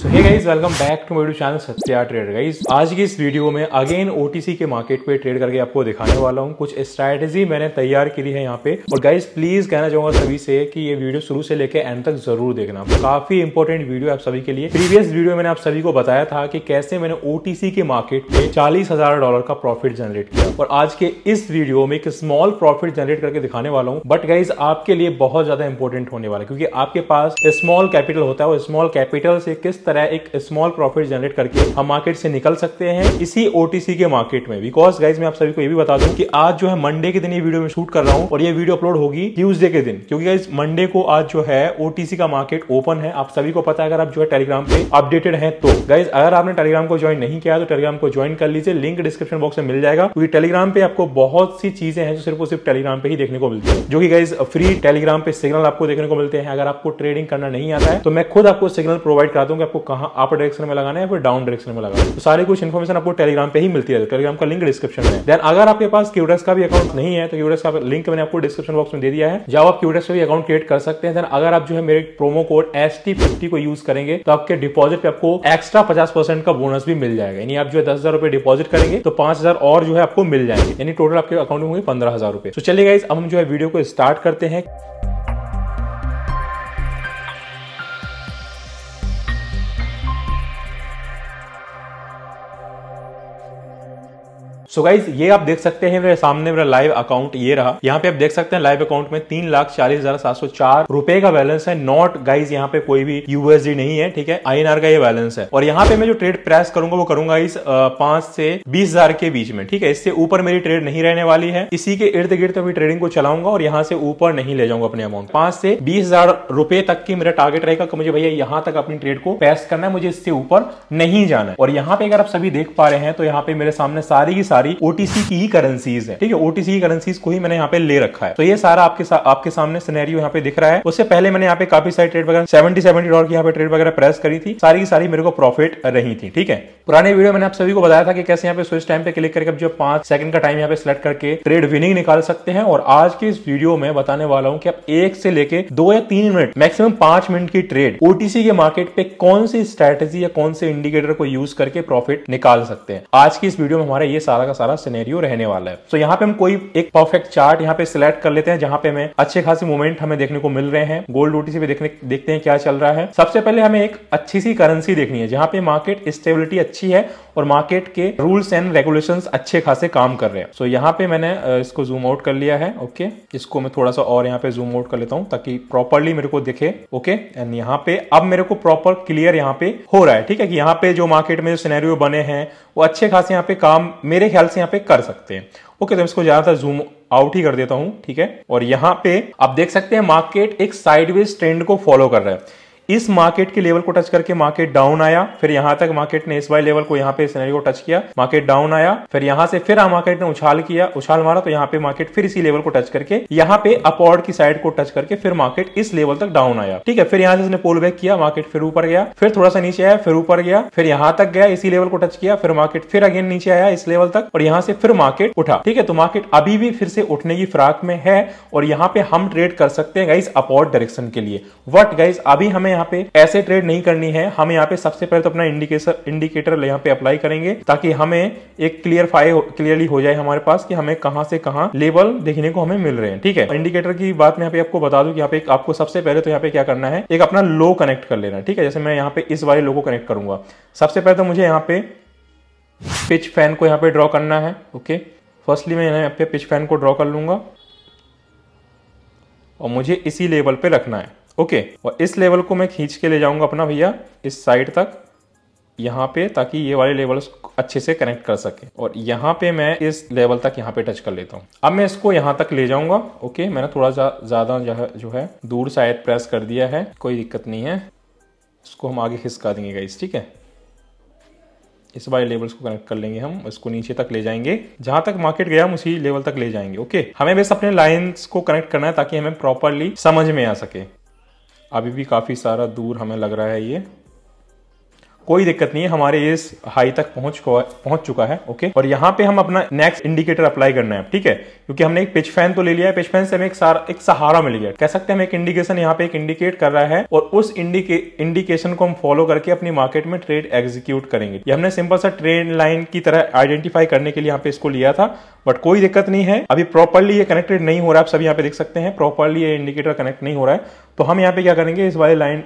So hey guys welcome back to मेडू channel Satya trade guys आज की इस वीडियो में अगेन ओटीसी के मार्केट पे ट्रेड करके आपको दिखाने वाला हूँ कुछ स्ट्रैटेजी मैंने तैयार की है यहाँ पे और गाइज प्लीज कहना चाहूंगा सभी से कि ये वीडियो शुरू से लेकर एंड तक जरूर देखना काफी इंपॉर्टेंट वीडियो आप सभी के लिए प्रीवियस वीडियो मैंने आप सभी को बताया था कि कैसे मैंने ओटीसी के मार्केट पे चालीस हजार डॉलर का प्रॉफिट जनरेट किया और आज के इस वीडियो में एक स्मॉल प्रॉफिट जनरेट करके दिखाने वाला हूँ बट गाइज आपके लिए बहुत ज्यादा इंपॉर्टेंट होने वाला है क्योंकि आपके पास स्मॉल कैपिटल होता है और स्मॉल कैपिटल से किस तरह एक स्मॉल प्रॉफिट जनरेट करके हम मार्केट से निकल सकते हैं इसी ओटीसी के मार्केट में बिकॉज गाइज मैं आप सभी को ये भी बता दूं कि आज जो है मंडे के दिन ये वीडियो में शूट कर रहा हूँ और ये वीडियो अपलोड होगी ट्यूजडे के दिन क्योंकि गाइज मंडे को आज जो है ओटीसी का मार्केट ओपन है आप सभी को पता है अगर आप जो है टेलीग्राम पे तो। अपडेटेड है तो गाइज अगर आपने टेलीग्राम को ज्वाइन नहीं किया तो टेलीग्राम को ज्वाइन कर लीजिए लिंक डिस्क्रिप्शन बॉक्स में मिल जाएगा क्योंकि टेलीग्राम पे आपको बहुत सी चीजें हैं जो सिर्फ और सिर्फ टेलीग्राम पे ही देखने को मिलती है जो कि गाइज फ्री टेलीग्राम पे सिग्नल आपको देखने को मिलते हैं अगर आपको ट्रेडिंग करना नहीं आता है तो मैं खुद आपको सिग्नल प्रोवाइड करा दूंगा आपको कहाँ अप डायरेक्शन में लगाना है या फिर डाउन डायरेक्शन में लगाना है तो सारी कुछ इन्फॉर्मेशन आपको टेलीग्राम पे ही मिलती है टेलीग्राम का लिंक डिस्क्रिप्शन में देन अगर आपके पास क्यूडेस का भी अकाउंट नहीं है तो क्यूडेस का लिंक मैंने आपको डिस्क्रिप्शन बॉक्स में दे दिया है जब आप क्यूडेस का भी अकाउंट क्रिएट कर सकते हैं देन अगर आप जो है मेरे प्रोमो कोड एस को यूज करेंगे तो आपके डिपॉजिट पे आपको एक्स्ट्रा पचास का बोनस भी मिल जाएगा यानी आप जो है दस डिपॉजिट करेंगे तो पांच और जो है आपको मिल जाएंगे यानी टोटल आपके अकाउंट में होंगे पंद्रह हजार रुपए तो चलिए गाइज अब हम जो है वीडियो को स्टार्ट करते हैं सो गाइज ये आप देख सकते हैं मेरे सामने मेरा लाइव अकाउंट ये रहा यहाँ पे आप देख सकते हैं लाइव अकाउंट में तीन लाख चालीस हजार सात सौ चार रुपए का बैलेंस है नॉट गाइज यहाँ पे कोई भी यूएसडी नहीं है ठीक है आई का ये बैलेंस है और यहाँ पे मैं जो ट्रेड प्रेस करूंगा वो करूंगा इस पांच से बीस हजार के बीच में ठीक है इससे ऊपर मेरी ट्रेड नहीं रहने वाली है इसी के इर्द गिर्द अभी ट्रेडिंग को चलाऊंगा और यहाँ से ऊपर नहीं ले जाऊंगा अपने अमाउंट पांच से बीस हजार रुपए तक की मेरा टारगेट रहेगा कि मुझे भैया यहाँ तक अपनी ट्रेड को प्रेस करना है मुझे इससे ऊपर नहीं जाना और यहाँ पे अगर आप सभी देख पा रहे हैं तो यहाँ पे मेरे सामने सारी की सारी सारी ओटीसी की ही करेंसीज है ठीक है ओटीसी की करेंसीज को ही मैंने यहाँ पे ले रखा है तो ये सारा आपके सा, आपके सामने सिनेरियो यहाँ पे दिख रहा है उससे पहले मैंने यहाँ पे काफी सारी ट्रेड वगैरह सेवेंटी सेवेंटी डॉलर की यहाँ पे ट्रेड वगैरह प्रेस करी थी सारी की सारी मेरे को प्रॉफिट रही थी ठीक है पुराने वीडियो मैंने आप सभी को बताया था कि कैसे यहाँ पे स्विच टाइम पे क्लिक करके जो पांच सेकंड का टाइम यहाँ पे सिलेक्ट करके ट्रेड विनिंग निकाल सकते हैं और आज के इस वीडियो में बताने वाला हूँ कि आप एक से लेके दो या तीन मिनट मैक्सिमम पांच मिनट की ट्रेड ओटीसी के मार्केट पे कौन सी स्ट्रेटेजी या कौन से इंडिकेटर को यूज करके प्रॉफिट निकाल सकते हैं आज की इस वीडियो में हमारा ये सारा का सारा सिनेरियो रहने वाला है तो so, यहाँ पे हम कोई एक परफेक्ट चार्ट यहाँ पे सिलेक्ट कर लेते हैं जहाँ पे हमें अच्छे खासी मूवमेंट हमें देखने को मिल रहे हैं गोल्ड ओटीसी से देखने देखते हैं क्या चल रहा है सबसे पहले हमें एक अच्छी सी करेंसी देखनी है जहाँ पे मार्केट स्टेबिलिटी अच्छी है और मार्केट के रूल्स एंड रेगुलेशन अच्छे खासे काम कर रहे हैं सो so, यहाँ पे मैंने इसको जूम आउट कर लिया है ओके इसको मैं थोड़ा सा और यहाँ पे जूम आउट कर लेता हूँ ताकि प्रॉपरली मेरे को दिखे ओके एंड यहाँ पे अब मेरे को प्रॉपर क्लियर यहाँ पे हो रहा है ठीक है कि यहाँ पे जो मार्केट में जो सिनेरियो बने हैं वो अच्छे खासे यहाँ पे काम मेरे ख्याल ख्याल से यहाँ पे कर सकते हैं ओके तो इसको ज्यादातर जूम आउट ही कर देता हूं ठीक है और यहाँ पे आप देख सकते हैं मार्केट एक साइडवेज ट्रेंड को फॉलो कर रहा है इस मार्केट के लेवल को टच करके मार्केट डाउन आया फिर यहां तक मार्केट ने इस वाई लेवल को यहाँ पे सिनेरियो को टच किया मार्केट डाउन आया फिर यहाँ से फिर मार्केट ने उछाल किया उछाल मारा तो यहाँ पे मार्केट फिर इसी लेवल को टच करके यहाँ पे अपॉर्ड की साइड को टच करके फिर मार्केट इस लेवल तक डाउन आया ठीक है फिर यहाँ से इसने पोल बैक किया मार्केट फिर ऊपर गया फिर थोड़ा सा नीचे आया फिर ऊपर गया फिर यहाँ तक गया इसी लेवल को टच किया फिर मार्केट फिर अगेन नीचे आया इस लेवल तक और यहाँ से फिर मार्केट उठा ठीक है तो मार्केट अभी भी फिर से उठने की फ्राक में है और यहाँ पे हम ट्रेड कर सकते हैं गाइज अपॉर्ड डायरेक्शन के लिए वट गाइस अभी हमें यहाँ पे ऐसे ट्रेड नहीं करनी है हम यहाँ पे सबसे पहले तो अपना इंडिकेटर इंडिकेटर यहाँ पे अप्लाई करेंगे ताकि हमें एक क्लियर फाइल क्लियरली हो जाए हमारे पास कि हमें कहाँ से कहाँ लेवल देखने को हमें मिल रहे हैं ठीक है इंडिकेटर की बात मैं यहाँ पे आपको बता दू की यहाँ पे आपको सबसे पहले तो यहाँ पे क्या करना है एक अपना लो कनेक्ट कर लेना ठीक है जैसे मैं यहाँ पे इस वाले लो को कनेक्ट करूंगा सबसे पहले तो मुझे यहाँ पे पिच फैन को यहाँ पे ड्रॉ करना है ओके फर्स्टली मैं यहाँ पे पिच फैन को ड्रॉ कर लूंगा और मुझे इसी लेवल पे रखना है ओके और इस लेवल को मैं खींच के ले जाऊंगा अपना भैया इस साइड तक यहाँ पे ताकि ये वाले लेवल्स अच्छे से कनेक्ट कर सके और यहाँ पे मैं इस लेवल तक यहाँ पे टच कर लेता हूँ अब मैं इसको यहाँ तक ले जाऊंगा ओके मैंने थोड़ा ज़्यादा जो है दूर शायद प्रेस कर दिया है कोई दिक्कत नहीं है इसको हम आगे खिसका देंगे गाइस ठीक है इस बार लेवल्स को कनेक्ट कर लेंगे हम इसको नीचे तक ले जाएंगे जहां तक मार्केट गया हम उसी लेवल तक ले जाएंगे ओके हमें बस अपने लाइंस को कनेक्ट करना है ताकि हमें प्रॉपरली समझ में आ सके अभी भी काफ़ी सारा दूर हमें लग रहा है ये कोई दिक्कत नहीं है हमारे इस हाई तक पहुंच पहुंच चुका है ओके और यहाँ पे हम अपना नेक्स्ट इंडिकेटर अप्लाई करना है ठीक है क्योंकि हमने एक पिच फैन तो ले लिया है पिच फैन से हमें एक, सार, एक सहारा मिल गया कह सकते हैं हम एक इंडिकेशन यहाँ पे एक इंडिकेट कर रहा है और उस इंडिके, इंडिकेशन को हम फॉलो करके अपनी मार्केट में ट्रेड एग्जीक्यूट करेंगे ये हमने सिंपल सा ट्रेड लाइन की तरह आइडेंटिफाई करने के लिए यहाँ पे इसको लिया था बट कोई दिक्कत नहीं है अभी प्रॉपरली ये कनेक्टेड नहीं हो रहा है आप सभी यहाँ पे देख सकते हैं प्रॉपरली ये इंडिकेटर कनेक्ट नहीं हो रहा है तो हम यहाँ पे क्या करेंगे इस वाले लाइन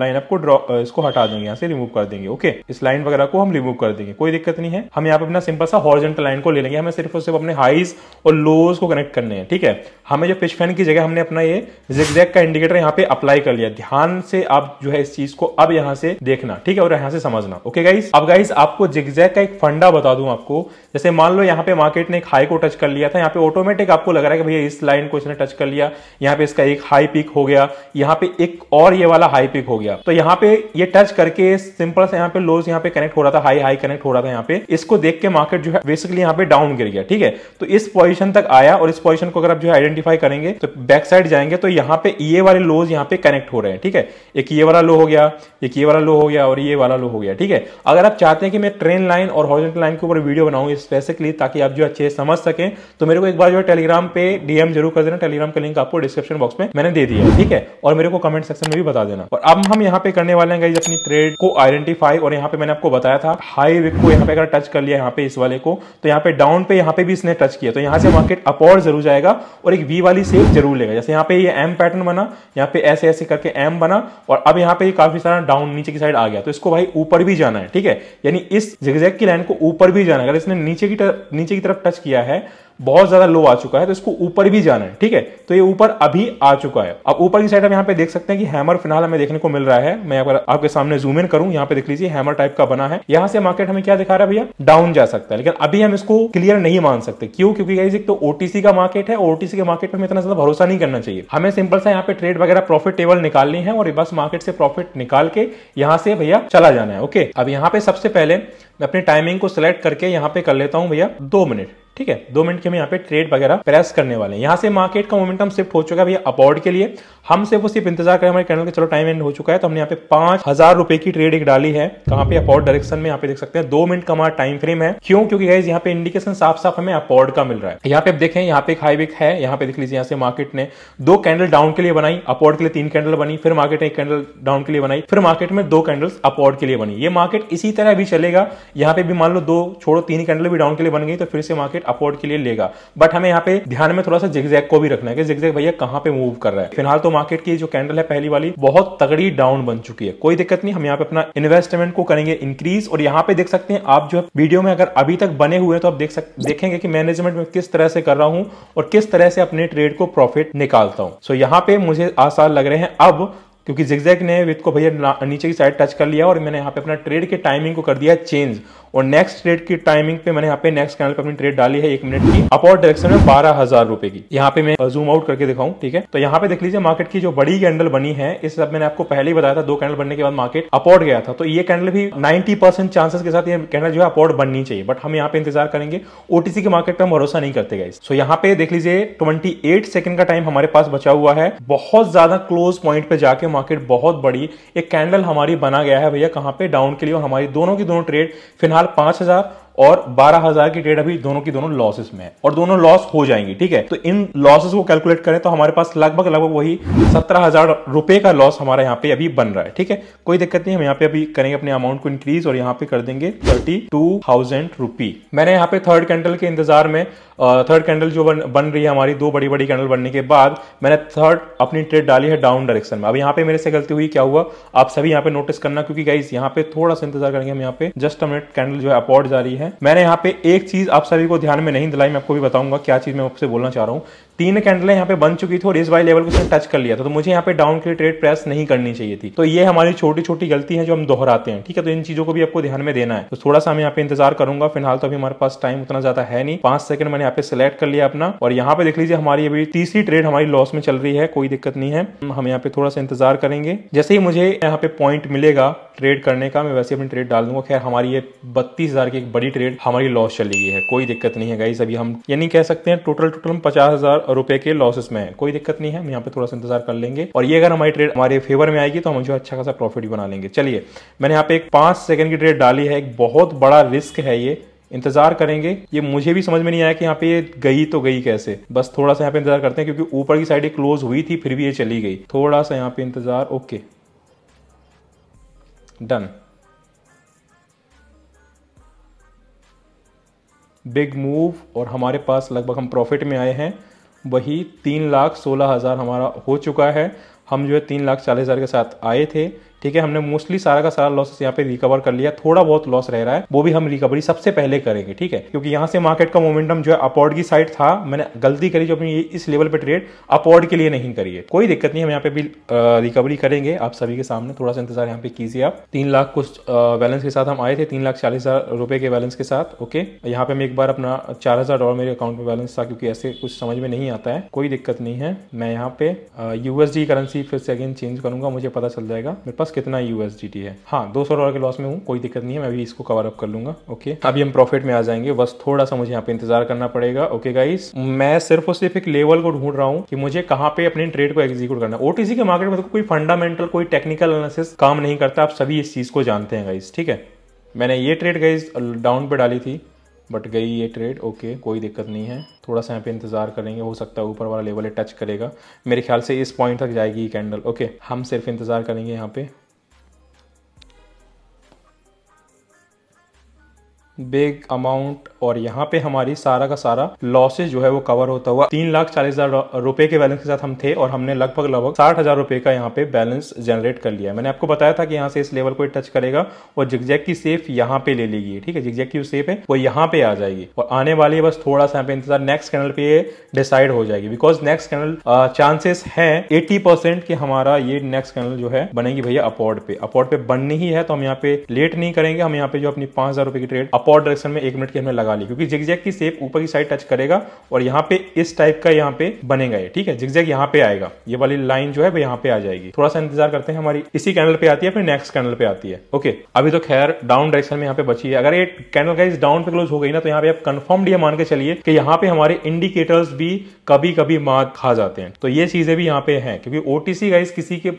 लाइन अप को ड्रॉ इसको हटा देंगे यहाँ से रिमूव कर देंगे ओके इस लाइन वगैरह को हम रिमूव कर देंगे कोई दिक्कत नहीं है हम यहाँ पे अपना सिंपल सा हॉर्जेंटल लाइन को ले लेंगे हमें सिर्फ और सिर्फ अपने हाइज और लोज को कनेक्ट करने हैं ठीक है हमें जो पिच फैन की जगह हमने अपना ये जिगजैग का इंडिकेटर यहाँ पे अप्लाई कर लिया ध्यान से आप जो है इस चीज को अब यहाँ से देखना ठीक है और यहाँ से समझना ओके गाइस अब गाइस आपको जिगजैग का एक फंडा बता दू आपको जैसे मान लो यहाँ पे मार्केट ने एक हाई को टच कर लिया था यहाँ पे ऑटोमेटिक आपको लग रहा है कि भैया इस लाइन को इसने टच कर लिया यहाँ पे इसका एक हाई पिक हो गया यहाँ पे एक और ये वाला हाई पिक हो गया तो यहाँ पे ये टच करके सिंपल से यहाँ पे लोज यहाँ पे कनेक्ट हो रहा था हाई हाई कनेक्ट हो रहा था यहाँ पे इसको देख के मार्केट जो है बेसिकली यहाँ पे डाउन गिर गया ठीक है तो इस पोजिशन तक आया और इस पोजिशन को अगर आप जो है आइडेंटिफाई करेंगे तो बैक साइड जाएंगे तो यहाँ पे ये वाले लोज यहाँ पे कनेक्ट हो रहे हैं ठीक है एक ये वाला लो हो गया एक ये वाला लो हो गया और ये वाला लो हो गया ठीक है अगर आप चाहते हैं कि मैं ट्रेन लाइन और हॉर्जेंटल लाइन के ऊपर वीडियो बनाऊँ स्पेसिकली ताकि आप जो अच्छे से समझ सकें तो मेरे को एक बार जो है टेलीग्राम पे डीएम जरूर कर देना टेलीग्राम का लिंक आपको डिस्क्रिप्शन बॉक्स में मैंने दे दिया ठीक है और मेरे को कमेंट सेक्शन में भी बता देना और अब हम यहाँ पे करने वाले हैं गाइज अपनी ट्रेड को आइडेंटिफाई और यहाँ पे मैंने आपको बताया था हाई विक को यहाँ पे अगर टच कर लिया यहाँ पे इस वाले को तो यहाँ पे डाउन पे यहाँ पे भी इसने टच किया तो यहाँ से मार्केट अपॉर जरूर जाएगा और एक वी वाली सेफ जरूर लेगा जैसे यहाँ पे ये एम पैटर्न बना यहाँ पे ऐसे ऐसे करके एम बना और अब यहाँ पे काफी सारा डाउन नीचे की साइड आ गया तो इसको भाई ऊपर भी जाना है ठीक है यानी इस जगजैक की लाइन को ऊपर भी जाना है अगर इसने नीचे की नीचे की तरफ टच किया गया है बहुत ज्यादा लो आ चुका है तो इसको ऊपर भी जाना है ठीक है तो ये ऊपर अभी आ चुका है अब ऊपर की साइड हम यहाँ पे देख सकते हैं कि हैमर फिलहाल हमें देखने को मिल रहा है मैं यहाँ पर आपके सामने जूम इन करूं यहाँ पे देख लीजिए हैमर टाइप का बना है यहाँ से मार्केट हमें क्या दिखा रहा है भैया डाउन जा सकता है लेकिन अभी हम इसको क्लियर नहीं मान सकते क्यों क्योंकि एक तो ओटीसी का मार्केट है ओटीसी के मार्केट में इतना ज्यादा भरोसा नहीं करना चाहिए हमें सिंपल सा यहाँ पे ट्रेड वगैरह प्रॉफिट टेबल निकालनी है और बस मार्केट से प्रॉफिट निकाल के यहाँ से भैया चला जाना है ओके अब यहाँ पे सबसे पहले मैं अपनी टाइमिंग को सिलेक्ट करके यहाँ पे कर लेता हूँ भैया दो मिनट ठीक है दो मिनट के हम यहाँ पे ट्रेड वगैरह प्रेस करने वाले हैं यहाँ से मार्केट का मोमेंटम शिफ्ट हो चुका है भैया अपॉर्ड के लिए हम सिर्फ वो सिर्फ इंतजार करें हमारे कैनल के चलो टाइम एंड हो चुका है तो हमने यहाँ पे पांच हजार रुपए की ट्रेड एक डाली है कहाँ पे अपॉर्ड डायरेक्शन में यहाँ पे देख सकते हैं दो मिनट का हमारा टाइम फ्रेम है क्यों क्योंकि गाइज यहाँ पे इंडिकेशन साफ साफ हमें अपॉर्ड का मिल रहा है यहाँ पे आप देखें यहाँ पे एक हाई विक है यहाँ पे देख लीजिए यहाँ से मार्केट ने दो कैंडल डाउन के लिए बनाई अपॉर्ड के लिए तीन कैंडल बनी फिर मार्केट ने एक कैंडल डाउन के लिए बनाई फिर मार्केट में दो कैंडल्स अपॉर्ड के लिए बनी ये मार्केट इसी तरह भी चलेगा यहाँ पे भी मान लो दो छोड़ो तीन कैंडल भी डाउन के लिए बन गई तो फिर से मार्केट अपवर्ड के लिए लेगा बट हमें यहाँ पे ध्यान में थोड़ा सा जिगजैग को भी रखना है कि जिगजैग भैया कहाँ पे मूव कर रहा है फिलहाल तो मार्केट की जो कैंडल है पहली वाली बहुत तगड़ी डाउन बन चुकी है कोई दिक्कत नहीं हम यहाँ पे अपना इन्वेस्टमेंट को करेंगे इंक्रीज और यहाँ पे देख सकते हैं आप जो वीडियो में अगर अभी तक बने हुए तो आप देख सकते देखेंगे कि मैनेजमेंट में किस तरह से कर रहा हूँ और किस तरह से अपने ट्रेड को प्रॉफिट निकालता हूँ सो यहाँ पे मुझे आसार लग रहे हैं अब क्योंकि जिगजैग ने विथ को भैया नीचे की साइड टच कर लिया और मैंने यहाँ पे अपना ट्रेड के टाइमिंग को कर दिया चेंज और नेक्स्ट ट्रेड की टाइमिंग पे मैंने यहाँ पे नेक्स्ट कैंडल पे अपनी ट्रेड डाली है एक मिनट की अपॉर्ट डायरेक्शन में बारह हजार रुपए की यहाँ पे मैं जूम आउट करके दिखाऊं ठीक है तो यहाँ पे देख लीजिए मार्केट की जो बड़ी कैंडल बनी है इस सब मैंने आपको पहले ही बताया था दो कैंडल बनने के बाद मार्केट अपॉर्ट गया था तो ये कैंडल भी नाइन्टी चांसेस के साथ ये कैंडल जो है अपॉर्ट बननी चाहिए बट हम यहाँ पे इंतजार करेंगे ओटीसी के मार्केट पर हम भरोसा नहीं करते गए सो यहाँ पे देख लीजिए ट्वेंटी एट सेकंड का टाइम हमारे पास बचा हुआ है बहुत ज्यादा क्लोज पॉइंट पे जाके मार्केट बहुत बड़ी एक कैंडल हमारी बना गया है भैया कहाँ पे डाउन के लिए हमारी दोनों की दोनों ट्रेड फिलहाल पांच हजार और 12000 की ट्रेड अभी दोनों की दोनों लॉसेस में है और दोनों लॉस हो जाएंगे ठीक है तो इन लॉसेस को कैलकुलेट करें तो हमारे पास लगभग लगभग वही सत्रह हजार रुपए का लॉस हमारा यहाँ पे अभी बन रहा है ठीक है कोई दिक्कत नहीं हम यहाँ पे अभी करेंगे अपने अमाउंट को इंक्रीज और यहाँ पे कर देंगे थर्टी टू थाउजेंड रुपी मैंने यहाँ पे थर्ड कैंडल के इंतजार में थर्ड कैंडल जो बन, बन रही है हमारी दो बड़ी बड़ी कैंडल बनने के बाद मैंने थर्ड अपनी ट्रेड डाली है डाउन डायरेक्शन में अब यहाँ पे मेरे से गलती हुई क्या हुआ आप सभी यहाँ पे नोटिस करना क्योंकि गाइस यहाँ पे थोड़ा सा इंतजार करेंगे हम यहाँ पे जस्ट अ मिनट कैंडल जो है अपॉर्ड जा रही है हैं मैंने यहाँ पे एक चीज आप सभी को ध्यान में नहीं दिलाई मैं आपको भी बताऊंगा क्या चीज मैं आपसे बोलना चाह रहा हूँ तीन कैंडलें यहाँ पे बन चुकी थी और इस वाई लेवल को टच कर लिया था तो मुझे यहाँ पे डाउन के ट्रेड प्रेस नहीं करनी चाहिए थी तो ये हमारी छोटी छोटी गलती है जो हम दोहराते हैं ठीक है तो इन चीजों को भी आपको ध्यान में देना है तो थोड़ा सा हम यहाँ पे इंतजार करूंगा फिलहाल तो अभी हमारे पास टाइम उतना ज्यादा है नहीं पांच सेकंड मैंने यहाँ पे सिलेक्ट कर लिया अपना और यहाँ पे देख लीजिए हमारी अभी तीसरी ट्रेड हमारी लॉस में चल रही है कोई दिक्कत नहीं है हम यहाँ पे थोड़ा सा इंतजार करेंगे जैसे ही मुझे यहाँ पे पॉइंट मिलेगा ट्रेड करने का मैं वैसे अपनी ट्रेड डाल दूंगा खैर हमारी ये बत्तीस हजार की एक बड़ी ट्रेड हमारी लॉस चली गई है कोई दिक्कत नहीं है गाइस अभी हम ये नहीं कह सकते हैं टोटल टोटल हम पचास हजार रुपए के लॉसेस में कोई दिक्कत नहीं है हम यहाँ पे थोड़ा सा इंतजार कर लेंगे और ये अगर हमारी ट्रेड हमारे फेवर में आएगी तो हम जो अच्छा खासा प्रॉफिट भी बना लेंगे चलिए मैंने यहाँ पे एक पांच सेकंड की ट्रेड डाली है एक बहुत बड़ा रिस्क है ये इंतजार करेंगे ये मुझे भी समझ में नहीं आया कि यहाँ पे ये गई तो गई कैसे बस थोड़ा सा यहाँ पे इंतजार करते हैं क्योंकि ऊपर की साइड क्लोज हुई थी फिर भी ये चली गई थोड़ा सा यहाँ पे इंतजार ओके डन बिग मूव और हमारे पास लगभग हम प्रॉफिट में आए हैं वही तीन लाख सोलह हज़ार हमारा हो चुका है हम जो है तीन लाख चालीस हज़ार के साथ आए थे ठीक है हमने मोस्टली सारा का सारा लॉसेस यहाँ पे रिकवर कर लिया थोड़ा बहुत लॉस रह रहा है वो भी हम रिकवरी सबसे पहले करेंगे ठीक है क्योंकि यहाँ से मार्केट का मोमेंटम जो है अपॉर्ड की साइड था मैंने गलती करी जो अपनी इस लेवल पे ट्रेड अपॉर्ड के लिए नहीं करिए कोई दिक्कत नहीं हम यहाँ पे भी रिकवरी करेंगे आप सभी के सामने थोड़ा सा इंतजार यहाँ पे कीजिए आप तीन लाख कुछ बैलेंस के साथ हम आए थे तीन लाख चालीस हजार रुपए के बैलेंस के साथ ओके यहाँ पे मैं एक बार अपना चार हजार डॉलर मेरे अकाउंट में बैलेंस था क्योंकि ऐसे कुछ समझ में नहीं आता है कोई दिक्कत नहीं है मैं यहाँ पे यूएसडी करेंसी फिर से अगेन चेंज करूंगा मुझे पता चल जाएगा मेरे पास पास कितना यू है हाँ दो सौ डॉलर के लॉस में हूँ कोई दिक्कत नहीं है मैं भी इसको कवर अप कर लूंगा ओके अभी हम प्रॉफिट में आ जाएंगे बस थोड़ा सा मुझे यहाँ पे इंतजार करना पड़ेगा ओके गाइस मैं सिर्फ और सिर्फ एक लेवल को ढूंढ रहा हूँ कि मुझे कहाँ पे अपने ट्रेड को एग्जीक्यूट करना ओटीसी के मार्केट में तो कोई फंडामेंटल कोई टेक्निकल एनालिसिस काम नहीं करता आप सभी इस चीज को जानते हैं गाइस ठीक है मैंने ये ट्रेड गाइज डाउन पे डाली थी बट गई ये ट्रेड ओके कोई दिक्कत नहीं है थोड़ा सा यहाँ पे इंतज़ार करेंगे हो सकता है ऊपर वाला लेवल है टच करेगा मेरे ख्याल से इस पॉइंट तक जाएगी ये कैंडल ओके हम सिर्फ इंतज़ार करेंगे यहाँ पे बिग अमाउंट और यहाँ पे हमारी सारा का सारा लॉसेज जो है वो कवर होता हुआ तीन लाख चालीस हजार रुपए के बैलेंस के साथ हम थे और हमने लगभग लगभग साठ हजार रुपए का यहाँ पे बैलेंस जनरेट कर लिया मैंने आपको बताया था कि यहाँ से इस लेवल को टच करेगा और जिगजैक की सेफ यहाँ पे ले लेगी ठीक है जिगजैक की सेफ है वो यहाँ पे आ जाएगी और आने वाली बस थोड़ा सा यहाँ पे इंतजार नेक्स्ट कैनल पे डिसाइड हो जाएगी बिकॉज नेक्स्ट कैनल चांसेस है एट्टी परसेंट हमारा ये नेक्स्ट कैनल जो है बनेगी भैया अपॉर्ड पे अपॉर्ड पे बननी ही है तो हम यहाँ पे लेट नहीं करेंगे हम यहाँ पे जो अपनी पांच हजार रुपए की ट्रेड अपॉर डायरेक्शन में एक मिनट की हमने लगा ली क्योंकि जिगजैग की सेप ऊपर की साइड टच करेगा और यहाँ पे इस टाइप का यहाँ पे बनेगा ये ठीक है जिगजैग यहाँ पे आएगा ये वाली लाइन जो है वो यहाँ पे आ जाएगी थोड़ा सा इंतजार करते हैं हमारी इसी कैनल पे आती है फिर नेक्स्ट कैनल पे आती है ओके अभी तो खैर डाउन डायरेक्शन में यहाँ पे बची है अगर ये कैंडल गाइज डाउन पे क्लोज हो गई ना तो यहाँ पे आप कंफर्म ये मान के चलिए कि यहाँ पे हमारे इंडिकेटर्स भी कभी कभी मात खा जाते हैं तो ये चीजें भी यहाँ पे है क्योंकि ओटीसी गाइज किसी के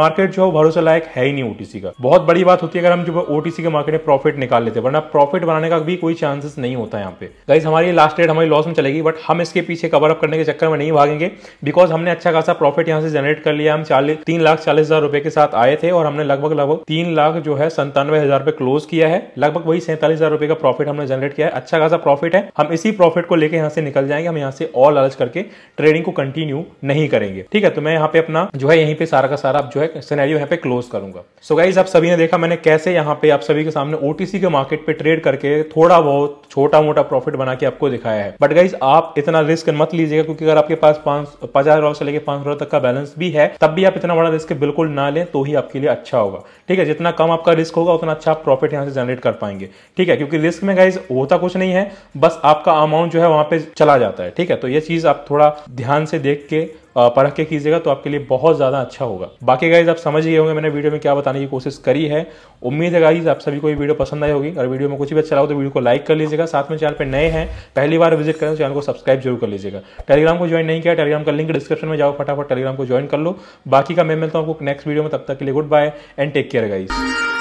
मार्केट जो है भरोसा लायक है ही नहीं ओटीसी का बहुत बड़ी बात होती है अगर हम जो ओटीसी के मार्केट में प्रॉफिट निकाल लेते हैं वरना प्रॉफिट प्रॉफिट बनाने का भी कोई चांसेस नहीं होता यहाँ पे गाइज हमारी लास्ट ट्रेड हमारी लॉस में चलेगी बट हम इसके पीछे कवर अप करने के चक्कर में नहीं भागेंगे बिकॉज हमने अच्छा खासा प्रॉफिट यहाँ से जनरेट कर लिया हम चालीस तीन लाख चालीस हजार रुपए के साथ आए थे और हमने लगभग लगभग तीन लाख जो है संतानवे हजार रुपए क्लोज किया है लगभग वही सैंतालीस हजार रुपए का प्रॉफिट हमने जनरेट किया है अच्छा खासा प्रॉफिट है हम इसी प्रॉफिट को लेकर यहाँ से निकल जाएंगे हम यहाँ से और लालच करके ट्रेडिंग को कंटिन्यू नहीं करेंगे ठीक है तो मैं यहाँ पे अपना जो है यहीं पे सारा का सारा जो है सिनेरियो यहाँ पे क्लोज करूंगा सो गाइज आप सभी ने देखा मैंने कैसे यहाँ पे आप सभी के सामने ओटीसी के मार्केट पे ट्रेड करके थोड़ा बहुत छोटा मोटा प्रॉफिट बना के आपको दिखाया है बट गाइज आप इतना रिस्क मत लीजिएगा क्योंकि अगर आपके पास पांच पचास हजार से लेकर पांच हजार तक का बैलेंस भी है तब भी आप इतना बड़ा रिस्क बिल्कुल ना लें तो ही आपके लिए अच्छा होगा ठीक है जितना कम आपका रिस्क होगा उतना अच्छा आप प्रॉफिट यहाँ से जनरेट कर पाएंगे ठीक है क्योंकि रिस्क में गाइज होता कुछ नहीं है बस आपका अमाउंट जो है वहां पर चला जाता है ठीक है तो ये चीज आप थोड़ा ध्यान से देख के परख के कीजिएगा तो आपके लिए बहुत ज़्यादा अच्छा होगा बाकी गाइज आप समझ गए होंगे मैंने वीडियो में क्या बताने की कोशिश करी है उम्मीद है गाइज आप सभी को ये वीडियो पसंद आई होगी अगर वीडियो में कुछ भी अच्छा लगा तो वीडियो को लाइक कर लीजिएगा साथ में चैनल पर नए हैं पहली बार विजिट करें तो चैनल को सब्सक्राइब जरूर कर लीजिएगा टेलीग्राम को ज्वाइन नहीं किया टेलीग्राम का लिंक डिस्क्रिप्शन में जाओ फटाफट टेलीग्राम को ज्वाइन कर लो बाकी का मैं मिलता हूँ आपको नेक्स्ट वीडियो में तब तक के लिए good bye and take care guys